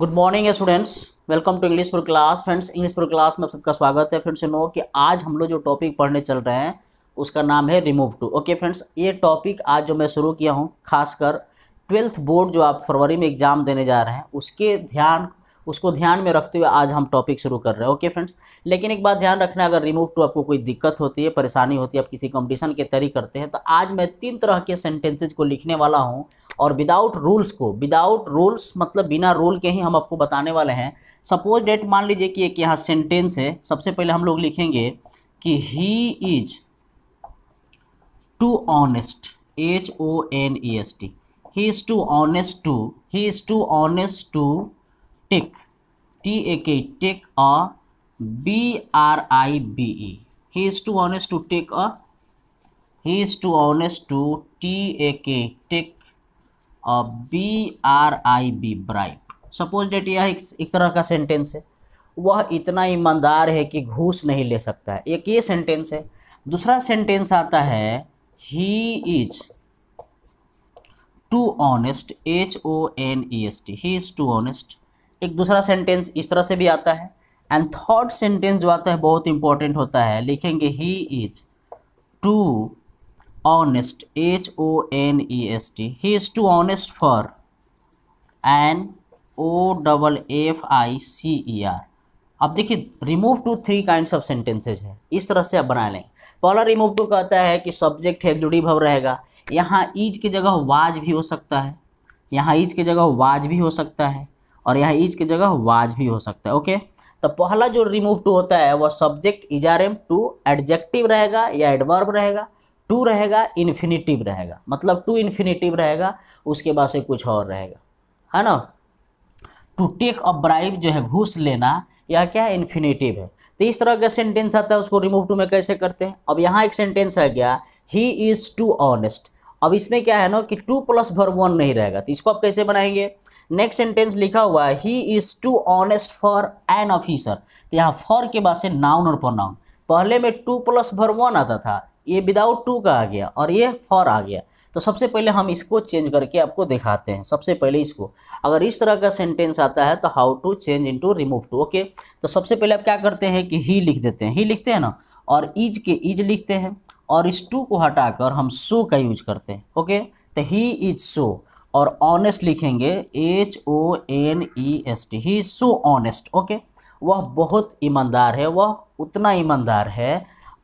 good morning students welcome to English पर class friends English पर class में आप सबका स्वागत है फ्रेंड्स नो कि आज हम लोग जो टॉपिक पढ़ने चल रहे हैं उसका नाम है रिमूव टू ओके फ्रेंड्स ये टॉपिक आज जो मैं शुरू किया हूँ खासकर ट्वेल्थ बोर्ड जो आप फरवरी में एग्ज़ाम देने जा रहे हैं उसके ध्यान उसको ध्यान में रखते हुए आज हम टॉपिक शुरू कर रहे हैं ओके फ्रेंड्स लेकिन एक बात ध्यान रखना अगर रिमूव टू आपको कोई दिक्कत होती है परेशानी होती है आप किसी कंपटीशन के तरी करते हैं तो आज मैं तीन तरह के सेंटेंसेज को लिखने वाला हूँ और विदाउट रूल्स को विदाउट रूल्स मतलब बिना रूल के ही हम आपको बताने वाले हैं सपोज डेट मान लीजिए कि एक यहाँ सेंटेंस है सबसे पहले हम लोग लिखेंगे कि he is too honest H O N E S T he is too honest to he is too honest to take T A K take a B R I B E he is too honest to take a he is too honest to T A K take B R I B bribe suppose that यह एक, एक तरह का sentence है वह इतना ईमानदार है कि घूस नहीं ले सकता है एक ये सेंटेंस है दूसरा सेंटेंस आता है he is too honest H O N E S T he is too honest एक दूसरा सेंटेंस इस तरह से भी आता है एंड थर्ड सेंटेंस जो आता है बहुत इंपॉर्टेंट होता है लिखेंगे he is too honest H O N E S T he is too honest for an O double F I C E R अब देखिए remove too three kind of sentences है इस तरह से आप बना लेंगे पहला रिमूव टू कहता है कि सब्जेक्ट है जुड़ी भव रहेगा यहाँ ईज की जगह वाज भी हो सकता है यहाँ ईज की जगह वाज भी हो सकता है और यहाँ ईज की जगह वाज भी हो सकता है ओके तो पहला जो रिमूव टू होता है वह सब्जेक्ट इजारेम टू एडजेक्टिव रहेगा या एडवर्ब रहेगा टू रहेगा इन्फिनिटिव रहेगा मतलब टू इन्फिनिटिव रहेगा उसके बाद से कुछ और रहेगा है ना टू टेक अ ब्राइब जो है घूस लेना यह क्या है इन्फिनेटिव है तो इस तरह का सेंटेंस आता है उसको रिमूव टू में कैसे करते हैं अब यहाँ एक सेंटेंस आ गया ही इज़ टू ऑनेस्ट अब इसमें क्या है ना कि टू प्लस भर वन नहीं रहेगा तो इसको आप कैसे बनाएंगे नेक्स्ट सेंटेंस लिखा हुआ है he is too honest for an officer तो यहाँ फॉर के बाद से नाउन और प्रोनाउन पहले में टू प्लस भर वन आता था ये विदाउट टू का आ गया और ये फॉर आ गया तो सबसे पहले हम इसको चेंज करके आपको दिखाते हैं सबसे पहले इसको अगर इस तरह का सेंटेंस आता है तो how to change into remove too okay तो सबसे पहले आप क्या करते हैं कि ही लिख देते हैं ही लिखते हैं ना और इज के इज लिखते हैं और इस टू को हटाकर हम सो का यूज करते हैं ओके तो ही इज सो और ऑनेस्ट लिखेंगे H O N E S T he so honest okay वह बहुत ईमानदार है वह उतना ईमानदार है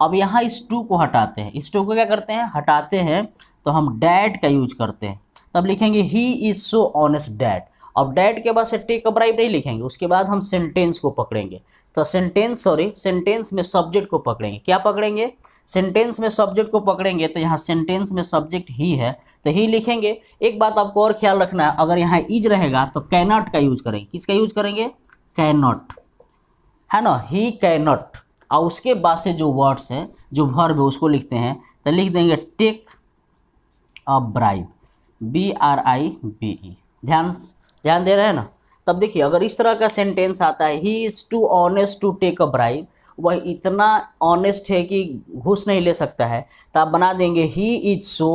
अब यहाँ इस टू को हटाते हैं इस टू को क्या करते हैं हटाते हैं तो हम डैट का यूज करते हैं तब लिखेंगे he is so honest that अब डैट के बाद से टेक अब्राइब नहीं लिखेंगे उसके बाद हम सेंटेंस को पकड़ेंगे तो सेंटेंस सॉरी सेंटेंस में सब्जेक्ट को पकड़ेंगे क्या पकड़ेंगे सेंटेंस में सब्जेक्ट को पकड़ेंगे तो यहाँ सेंटेंस में सब्जेक्ट ही है तो ही लिखेंगे एक बात आपको और ख्याल रखना है अगर यहाँ इज रहेगा तो कैनॉट का यूज करेंगे किसका यूज करेंगे कैनॉट है ना ही कैनॉट और उसके बाद से जो वर्ड्स है जो वर्ब है उसको लिखते हैं तो लिख देंगे take a bribe B R I B E ध्यान ध्यान दे रहे हैं ना तब देखिए अगर इस तरह का सेंटेंस आता है he is too honest to take a bribe वह इतना ऑनेस्ट है कि घुस नहीं ले सकता है तो आप बना देंगे ही इज सो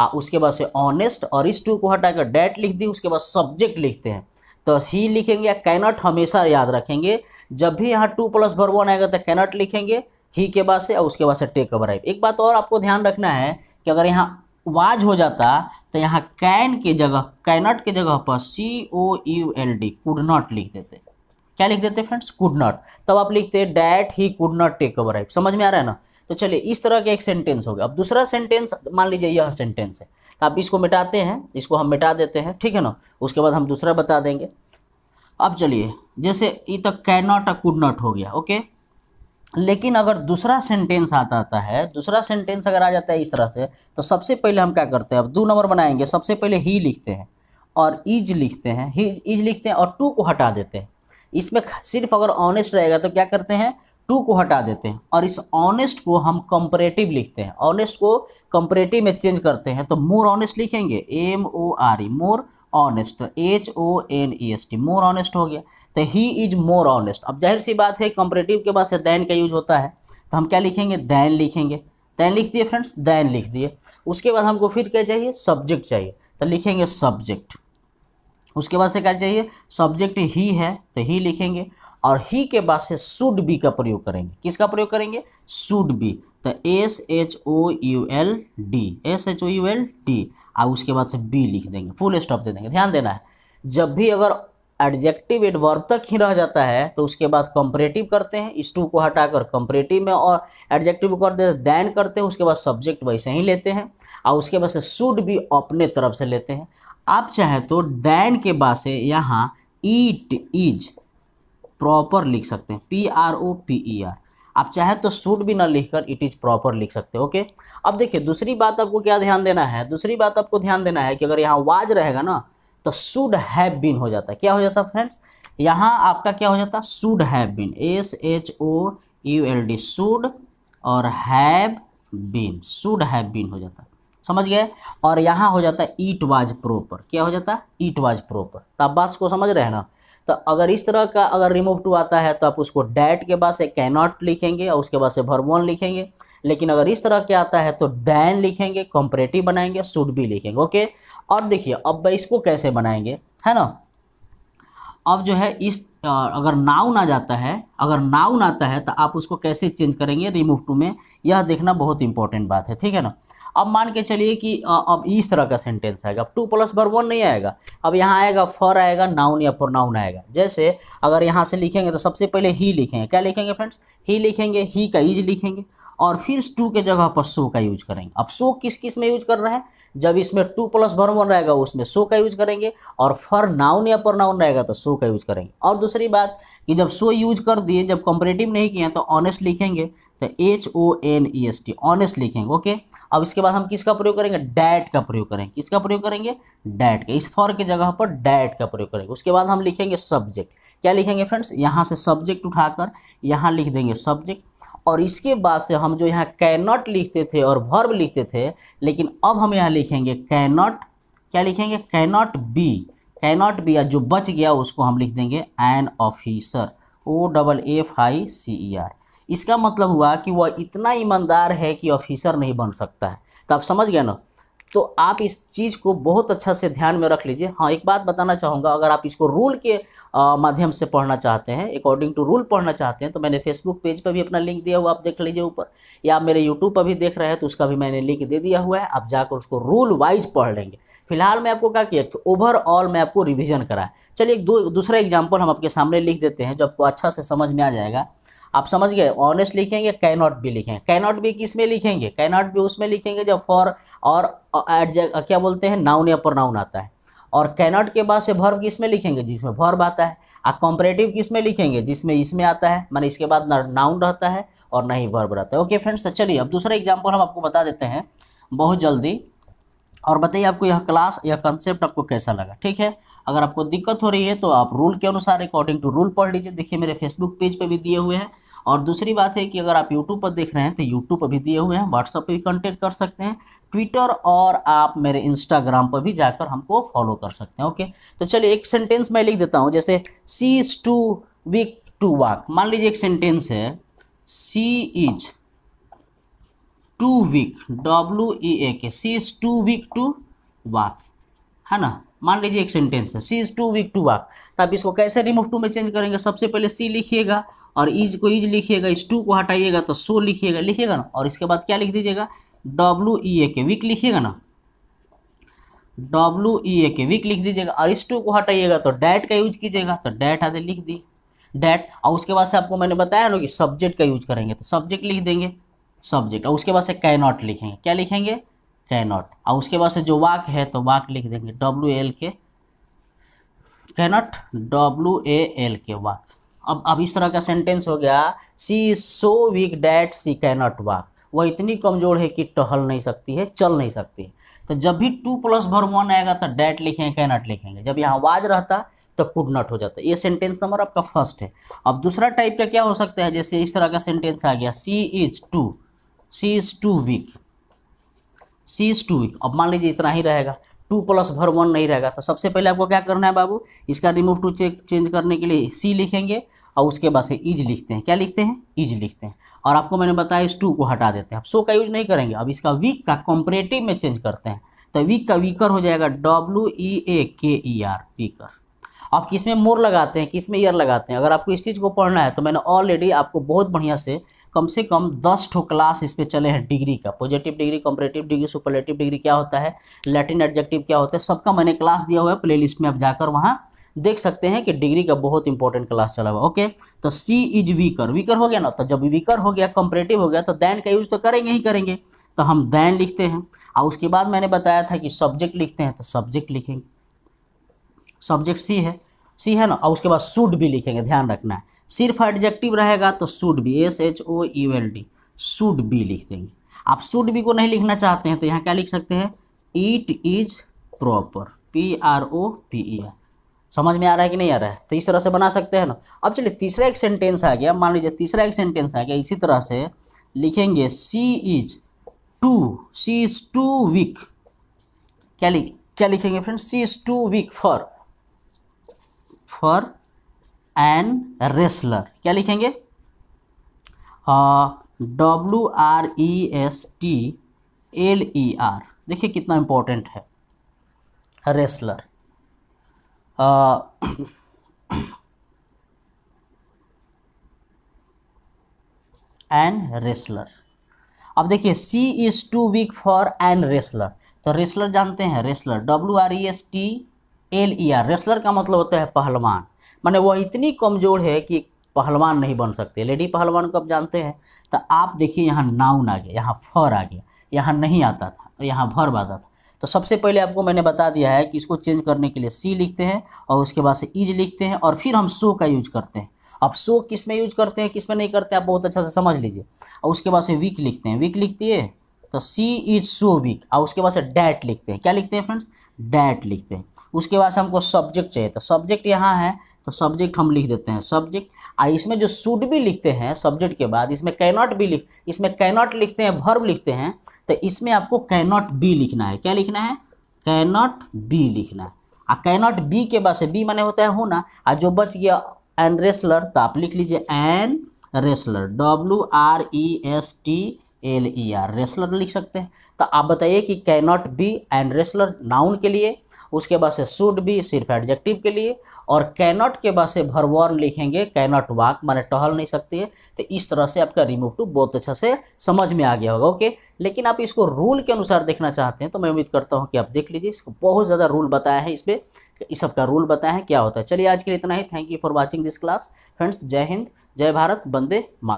आ उसके बाद से ऑनेस्ट और इस टू को हटाकर डैट लिख दी उसके बाद सब्जेक्ट लिखते हैं तो ही लिखेंगे या कैनॉट हमेशा याद रखेंगे जब भी यहाँ टू प्लस वर्ब वन आएगा तो कैनट लिखेंगे ही के बाद से और उसके बाद से टेक ओवर आइप एक बात और आपको ध्यान रखना है कि अगर यहाँ वाज हो जाता तो यहाँ कैन के जगह कैनट के जगह पर C O U L D could not लिख देते क्या लिख देते फ्रेंड्स कुड नॉट तब आप लिखते that he could not take over आइप समझ में आ रहा है ना तो चलिए इस तरह का एक सेंटेंस हो गया अब दूसरा सेंटेंस मान लीजिए यह सेंटेंस है तो आप इसको मिटाते हैं इसको हम मिटा देते हैं ठीक है ना उसके बाद हम दूसरा बता देंगे अब चलिए जैसे ई तक कैन नॉट कुड नॉट हो गया ओके लेकिन अगर दूसरा सेंटेंस आता आता है दूसरा सेंटेंस अगर आ जाता है इस तरह से तो सबसे पहले हम क्या करते हैं अब दो नंबर बनाएंगे सबसे पहले ही लिखते हैं और इज लिखते हैं ही इज लिखते हैं और टू को हटा देते हैं इसमें सिर्फ अगर ऑनेस्ट रहेगा तो क्या करते हैं टू को हटा देते हैं और इस ऑनेस्ट को हम कंपरेटिव लिखते हैं ऑनेस्ट को कंपरेटिव में चेंज करते हैं तो मोर ऑनेस्ट लिखेंगे M O R E more honest H O N E S T more honest हो गया तो ही इज मोर ऑनेस्ट अब जाहिर सी बात है कंपरेटिव के बाद से दैन का यूज होता है तो हम क्या लिखेंगे दैन लिखेंगे दैन लिख दिए फ्रेंड्स दैन लिख दिए उसके बाद हमको फिर क्या चाहिए सब्जेक्ट चाहिए तो लिखेंगे सब्जेक्ट उसके बाद से क्या चाहिए सब्जेक्ट ही है तो ही लिखेंगे और ही के बाद से शुड बी का प्रयोग करेंगे किसका प्रयोग करेंगे शुड बी तो S H O U L D S H O U L D और उसके बाद से बी लिख देंगे फुल स्टॉप दे देंगे ध्यान देना है जब भी अगर एडजेक्टिव एडवर्ब तक ही रह जाता है तो उसके बाद कंपरेटिव करते हैं इस टू को हटाकर कंपरेटिव में और एडजेक्टिव कर देते दैन करते हैं उसके बाद सब्जेक्ट वैसे ही लेते हैं और उसके बाद से शुड भी अपने तरफ से लेते हैं आप चाहें तो दैन के बाद से यहाँ ईट इज प्रॉपर लिख सकते हैं P R O P E R आप चाहे तो सूट भी ना लिखकर इट इज़ प्रॉपर लिख सकते हो ओके अब देखिए दूसरी बात आपको क्या ध्यान देना है दूसरी बात आपको ध्यान देना है कि अगर यहाँ वाज रहेगा ना तो शुड हैव बीन हो जाता है क्या हो जाता है फ्रेंड्स यहाँ आपका क्या हो जाता है should have been S H O U L D should और have been should have been हो जाता है समझ गए और यहाँ हो जाता है ईट वाज प्रोपर क्या हो जाता है ईट वाज प्रोपर तो आप बात को समझ रहे हैं ना तो अगर इस तरह का अगर रिमूव टू आता है तो आप उसको डैट के बाद से कैनॉट लिखेंगे और उसके बाद से भरवन लिखेंगे लेकिन अगर इस तरह के आता है तो डैन लिखेंगे कॉम्परेटिव बनाएंगे शुड भी लिखेंगे ओके और देखिए अब इसको कैसे बनाएंगे है ना अब जो है इस अगर नाउन आ जाता है अगर नाउन आता है तो आप उसको कैसे चेंज करेंगे रिमूव टू में यह देखना बहुत इंपॉर्टेंट बात है ठीक है ना अब मान के चलिए कि अब इस तरह का सेंटेंस आएगा अब टू प्लस बर वन नहीं आएगा अब यहाँ आएगा फॉर आएगा नाउन या फॉर नाउन आएगा जैसे अगर यहाँ से लिखेंगे तो सबसे पहले ही लिखेंगे क्या लिखेंगे फ्रेंड्स ही लिखेंगे ही का इज लिखेंगे और फिर टू के जगह पर शो का यूज करेंगे अब सो किस किस में यूज कर रहे हैं जब इसमें टू प्लस वर्म वन रहेगा उसमें सो का यूज करेंगे और फॉर नाउन या पर नाउन रहेगा तो सो का यूज करेंगे और दूसरी बात कि जब सो यूज कर दिए जब कंपरेटिव नहीं किए तो ऑनेस्ट लिखेंगे तो H O N E S T honest लिखेंगे ओके अब इसके बाद हम किसका प्रयोग करेंगे डैट का प्रयोग करेंगे किसका प्रयोग करेंगे डैट का इस फॉर के जगह पर डैट का प्रयोग करेंगे उसके बाद हम लिखेंगे सब्जेक्ट क्या लिखेंगे फ्रेंड्स यहाँ से सब्जेक्ट उठाकर यहाँ लिख देंगे सब्जेक्ट और इसके बाद से हम जो यहाँ कैनॉट लिखते थे और भर्व लिखते थे लेकिन अब हम यहाँ लिखेंगे कैनॉट क्या लिखेंगे कैनॉट बी कैनॉट बी या जो बच गया उसको हम लिख देंगे an officer O double F I C E R इसका मतलब हुआ कि वह इतना ईमानदार है कि ऑफिसर नहीं बन सकता है तो आप समझ गए ना तो आप इस चीज़ को बहुत अच्छा से ध्यान में रख लीजिए हाँ एक बात बताना चाहूँगा अगर आप इसको रूल के माध्यम से पढ़ना चाहते हैं अकॉर्डिंग टू रूल पढ़ना चाहते हैं तो मैंने फेसबुक पेज पर भी अपना लिंक दिया हुआ आप देख लीजिए ऊपर या आप मेरे यूट्यूब पर भी देख रहे हैं तो उसका भी मैंने लिंक दे दिया हुआ है आप जाकर उसको रूल वाइज पढ़ लेंगे फिलहाल मैं आपको क्या किया ओवरऑल तो मैं आपको रिविजन कराया चलिए एक दो दूसरा एग्जाम्पल हम आपके सामने लिख देते हैं जो आपको अच्छा से समझ में आ जाएगा आप समझ गए ऑनेस्ट लिखेंगे कैनॉट भी लिखेंगे कैनॉट भी किस में लिखेंगे कैनॉट भी उसमें लिखेंगे जब फॉर और एड क्या बोलते हैं नाउन या प्रोनाउन आता है और कैनॉट के बाद से भर्व किस में लिखेंगे जिसमें भर्व आता है और कॉम्परेटिव किस में लिखेंगे जिसमें इसमें आता है मैंने इसके बाद नाउन रहता है और ना ही वर्ब रहता है ओके फ्रेंड्स तो चलिए अब दूसरा एग्जाम्पल हम आपको बता देते हैं बहुत जल्दी और बताइए आपको यह क्लास यह कंसेप्ट आपको कैसा लगा ठीक है अगर आपको दिक्कत हो रही है तो आप रूल के अनुसार अकॉर्डिंग टू रूल पढ़ लीजिए देखिए मेरे फेसबुक पेज पर भी दिए हुए हैं और दूसरी बात है कि अगर आप यूट्यूब पर देख रहे हैं तो यूट्यूब पर भी दिए हुए हैं WhatsApp पर भी कॉन्टेक्ट कर सकते हैं ट्विटर और आप मेरे इंस्टाग्राम पर भी जाकर हमको फॉलो कर सकते हैं ओके तो चलिए एक सेंटेंस मैं लिख देता हूँ जैसे she is too weak to walk मान लीजिए एक सेंटेंस है she is too weak W E A K she is too weak to walk है ना मान लीजिए एक सेंटेंस है she is too weak to walk तो आप इसको कैसे रिमूव टू में चेंज करेंगे सबसे पहले सी लिखिएगा और इज को इज लिखिएगा इस टू को हटाइएगा तो सो लिखिएगा लिखिएगा ना और इसके बाद क्या लिख दीजिएगा डब्लू ई ए के वीक लिखिएगा ना डब्लू ई ए के वीक लिख दीजिएगा और इस टू को हटाइएगा तो डैट का यूज कीजिएगा तो डैट आधे लिख दी डैट और उसके बाद से आपको मैंने बताया ना कि सब्जेक्ट का यूज करेंगे तो सब्जेक्ट लिख देंगे सब्जेक्ट और उसके बाद से कैनॉट लिखेंगे क्या लिखेंगे कैनॉट और उसके बाद से जो वाक है तो वाक लिख देंगे W L K cannot W A L K walk अब अब इस तरह का सेंटेंस हो गया she is so weak that she cannot walk वह इतनी कमज़ोर है कि टहल नहीं सकती है चल नहीं सकती है तो जब भी टू प्लस भर वन आएगा तो डैट लिखेंगे कैनट लिखेंगे जब यहाँ वाज रहता तो कुड नट हो जाता ये सेंटेंस नंबर आपका फर्स्ट है अब दूसरा टाइप का क्या हो सकता है जैसे इस तरह का सेंटेंस आ गया she is too she is too weak she is too weak अब मान लीजिए इतना ही रहेगा टू प्लस भर वन नहीं रहेगा तो सबसे पहले आपको क्या करना है बाबू इसका रिमूव टू चेक चेंज करने के लिए सी लिखेंगे और उसके बाद से इज लिखते हैं क्या लिखते हैं इज लिखते हैं और आपको मैंने बताया इस टू को हटा देते हैं अब सो का यूज नहीं करेंगे अब इसका वीक का कॉम्परेटिव में चेंज करते हैं तो वीक का वीकर हो जाएगा डब्ल्यू ई ए के ई आर वीकर आप किस में मोर लगाते हैं किस में ईयर लगाते हैं अगर आपको इस चीज़ को पढ़ना है तो मैंने ऑलरेडी आपको बहुत बढ़िया से कम से कम दस ठो क्लास इस पर चले हैं डिग्री का positive degree comparative degree superlative degree क्या होता है लैटिन एडजेक्टिव क्या होता है सबका मैंने क्लास दिया हुआ है प्ले में आप जाकर वहाँ देख सकते हैं कि डिग्री का बहुत इंपॉर्टेंट क्लास चला हुआ ओके तो सी इज वीकर वीकर हो गया ना तो जब वीकर हो गया कंपरेटिव हो गया तो दैन का यूज़ तो करेंगे ही करेंगे तो हम दैन लिखते हैं और उसके बाद मैंने बताया था कि सब्जेक्ट लिखते हैं तो सब्जेक्ट लिखेंगे सब्जेक्ट सी है सी है ना और उसके बाद सूड भी लिखेंगे ध्यान रखना है सिर्फ एडजेक्टिव रहेगा तो सूड भी S H O U L D should भी लिख देंगे आप सूड भी को नहीं लिखना चाहते हैं तो यहाँ क्या लिख सकते हैं it is proper P R O P E R समझ में आ रहा है कि नहीं आ रहा है तो इस तरह से बना सकते हैं ना अब चलिए तीसरा एक सेंटेंस आ गया मान लीजिए तीसरा एक सेंटेंस आ गया इसी तरह से लिखेंगे she is too she is too weak क्या लिख क्या लिखेंगे friend she is too weak for for an wrestler क्या लिखेंगे W R E S T L E R देखिए कितना इम्पोर्टेंट है रेसलर एन रेसलर अब देखिए she is too weak for an wrestler तो रेसलर जानते हैं wrestler W R E S T L E R wrestler का मतलब होता है पहलवान माने वह इतनी कमज़ोर है कि पहलवान नहीं बन सकते लेडी पहलवान को आप जानते हैं तो आप देखिए यहाँ नाउन आ गया यहाँ फर आ गया यहाँ नहीं आता था यहाँ भर आता था तो सबसे पहले आपको मैंने बता दिया है कि इसको चेंज करने के लिए सी लिखते हैं और उसके बाद से इज लिखते हैं और फिर हम शो का यूज करते हैं अब शो किस में यूज करते हैं किस में नहीं करते आप बहुत अच्छा से समझ लीजिए और उसके बाद से वीक लिखते हैं वीक लिखती है तो सी इज सो वीक और उसके बाद से डैट लिखते हैं क्या लिखते हैं फ्रेंड्स डैट लिखते हैं उसके बाद से हमको सब्जेक्ट चाहिए तो सब्जेक्ट यहाँ है तो सब्जेक्ट हम लिख देते हैं सब्जेक्ट आ इसमें जो शुड भी लिखते हैं सब्जेक्ट के बाद इसमें कैनॉट भी लिख इसमें कैनॉट लिखते हैं भर्व लिखते हैं तो इसमें आपको कैनॉट बी लिखना है क्या लिखना है कैनॉट बी लिखना है आ कैनॉट बी के बाद से बी माने होता है होना आ जो बच गया एन रेसलर तो आप लिख लीजिए an wrestler W R E S T L E R wrestler लिख सकते हैं तो आप बताइए कि cannot be and wrestler noun के लिए उसके बाद से शुड बी सिर्फ एडजेक्टिव के लिए और कैनॉट के बाद से भरवॉर्न लिखेंगे कैनॉट वाक माने टहल नहीं सकती है तो इस तरह से आपका रिमूव टू बहुत अच्छा से समझ में आ गया होगा ओके लेकिन आप इसको रूल के अनुसार देखना चाहते हैं तो मैं उम्मीद करता हूँ कि आप देख लीजिए इसको बहुत ज़्यादा रूल बताया है इस पर इस सबका रूल बताया है क्या होता है चलिए आज के लिए इतना ही thank you for watching this class friends जय हिंद जय भारत बंदे मा